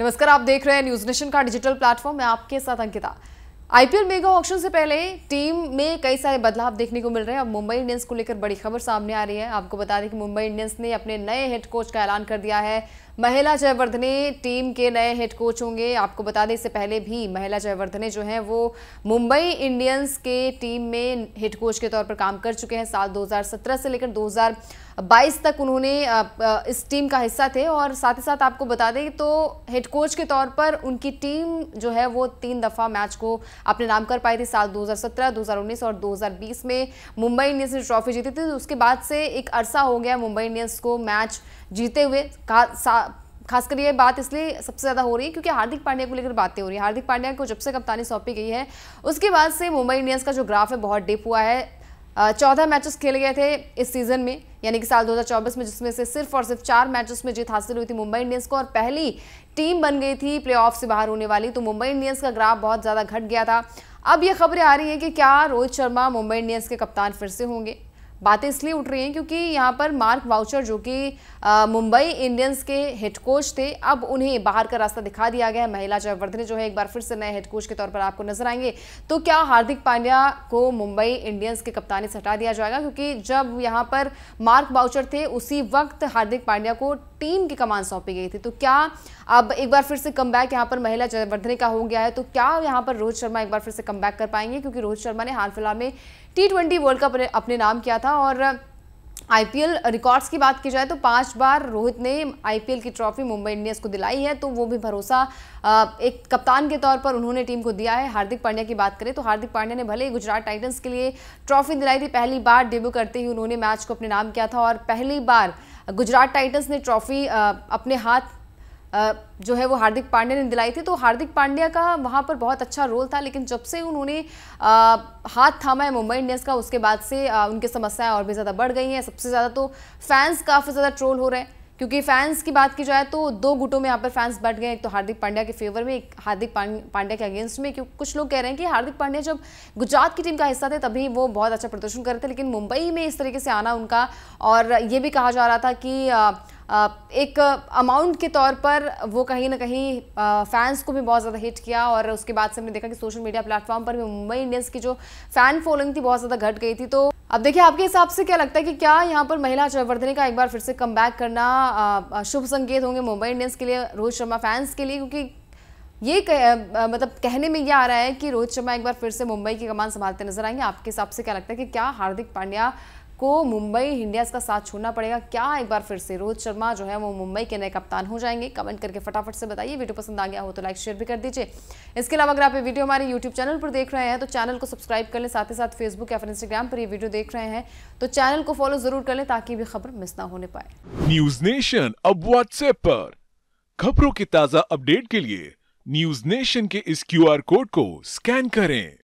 नमस्कार आप देख रहे हैं न्यूज नेशन का डिजिटल प्लेटफॉर्म मैं आपके साथ अंकिता आईपीएल मेगा ऑक्शन से पहले टीम में कई सारे बदलाव देखने को मिल रहे हैं अब मुंबई इंडियंस को लेकर बड़ी खबर सामने आ रही है आपको बता दें कि मुंबई इंडियंस ने अपने नए हेड कोच का ऐलान कर दिया है महिला जयवर्धने टीम के नए हेड कोच होंगे आपको बता दें इससे पहले भी महिला जयवर्धने जो हैं वो मुंबई इंडियंस के टीम में हेड कोच के तौर पर काम कर चुके हैं साल 2017 से लेकर 2000 2022 तक उन्होंने इस टीम का हिस्सा थे और साथ ही साथ आपको बता दें तो हेड कोच के तौर पर उनकी टीम जो है वो तीन दफ़ा मैच को अपने नाम कर पाई थी साल 2017, 2019 और 2020 में मुंबई इंडियंस ने ट्रॉफी जीती थी तो उसके बाद से एक अरसा हो गया मुंबई इंडियंस को मैच जीते हुए खासकर ये बात इसलिए सबसे ज़्यादा हो रही है क्योंकि हार्दिक पांड्या को लेकर बातें हो रही है हार्दिक पांड्या को जब से कप्तानी सौंपी गई है उसके बाद से मुंबई इंडियंस का जो ग्राफ है बहुत डिप हुआ है चौदह मैचेस खेले गए थे इस सीजन में यानी कि साल 2024 में जिसमें से सिर्फ और सिर्फ चार मैचेस में जीत हासिल हुई थी मुंबई इंडियंस को और पहली टीम बन गई थी प्लेऑफ से बाहर होने वाली तो मुंबई इंडियंस का ग्राफ बहुत ज़्यादा घट गया था अब ये खबरें आ रही हैं कि क्या रोहित शर्मा मुंबई इंडियंस के कप्तान फिर से होंगे बातें इसलिए उठ रही हैं क्योंकि यहाँ पर मार्क वाउचर जो कि मुंबई इंडियंस के हेड कोच थे अब उन्हें बाहर का रास्ता दिखा दिया गया है महिला जयवर्धने जो है एक बार फिर से नए हेड कोच के तौर पर आपको नजर आएंगे तो क्या हार्दिक पांड्या को मुंबई इंडियंस के कप्तानी से हटा दिया जाएगा क्योंकि जब यहाँ पर मार्क बाउचर थे उसी वक्त हार्दिक पांड्या को टीम की कमान सौंपी गई थी तो क्या अब एक बार फिर से कम बैक यहाँ पर महिला जयवर्धने का हो गया है तो क्या यहाँ पर रोहित शर्मा एक बार फिर से कम कर पाएंगे क्योंकि रोहित शर्मा ने हाल फिलहाल में टी वर्ल्ड कप अपने नाम किया था था और आईपीएल रिकॉर्ड्स की बात की जाए तो पांच बार रोहित ने आईपीएल की ट्रॉफी मुंबई इंडियंस को दिलाई है तो वो भी भरोसा एक कप्तान के तौर पर उन्होंने टीम को दिया है हार्दिक पांड्या की बात करें तो हार्दिक पांड्या ने भले ही गुजरात टाइटंस के लिए ट्रॉफी दिलाई थी पहली बार डेब्यू करते ही उन्होंने मैच को अपने नाम किया था और पहली बार गुजरात टाइटन्स ने ट्रॉफी अपने हाथ जो है वो हार्दिक पांड्या ने दिलाई थी तो हार्दिक पांड्या का वहाँ पर बहुत अच्छा रोल था लेकिन जब से उन्होंने हाथ थामा है मुंबई इंडियंस का उसके बाद से आ, उनकी समस्याएं और भी ज़्यादा बढ़ गई हैं सबसे ज़्यादा तो फैंस काफ़ी ज़्यादा ट्रोल हो रहे हैं क्योंकि फैंस की बात की जाए तो दो गुटों में यहाँ पर फैंस बैठ गए एक तो हार्दिक पांड्या के फेवर में एक हार्दिक पांड्या के अगेंस्ट में क्योंकि कुछ लोग कह रहे हैं कि हार्दिक पांड्या जब गुजरात की टीम का हिस्सा थे तभी वो बहुत अच्छा प्रदर्शन कर रहे थे लेकिन मुंबई में इस तरीके से आना उनका और ये भी कहा जा रहा था कि एक अमाउंट के तौर पर वो कहीं ना कहीं फैंस को भी बहुत ज़्यादा हिट किया और उसके बाद से हमने देखा कि सोशल मीडिया प्लेटफॉर्म पर भी मुंबई इंडियंस की जो फैन फॉलोइंग थी बहुत ज़्यादा घट गई थी तो अब देखिए आपके हिसाब से क्या लगता है कि क्या यहाँ पर महिला जयवर्धनी का एक बार फिर से कम करना शुभ संकेत होंगे मुंबई इंडियंस के लिए रोहित शर्मा फैंस के लिए क्योंकि ये कह, मतलब कहने में ये आ रहा है कि रोहित शर्मा एक बार फिर से मुंबई की कमान संभालते नजर आएंगे आपके हिसाब से क्या लगता है कि क्या हार्दिक पांड्या को मुंबई इंडियंस का साथ छोड़ना पड़ेगा क्या एक बार फिर से रोहित शर्मा जो है वो मुंबई के नए कप्तान हो जाएंगे कमेंट करके फटाफट से बताइए वीडियो पसंद आ गया हो तो लाइक शेयर भी कर दीजिए इसके अलावा अगर आप ये वीडियो हमारे यूट्यूब चैनल पर देख रहे हैं तो चैनल को सब्सक्राइब कर लें साथ ही साथ फेसबुक या फिर इंस्टाग्राम पर ये वीडियो देख रहे हैं तो चैनल को फॉलो जरूर कर लें ताकि भी खबर मिस ना होने पाए न्यूज नेशन अब व्हाट्सएप पर खबरों की ताजा अपडेट के लिए न्यूज नेशन के इस क्यू कोड को स्कैन करें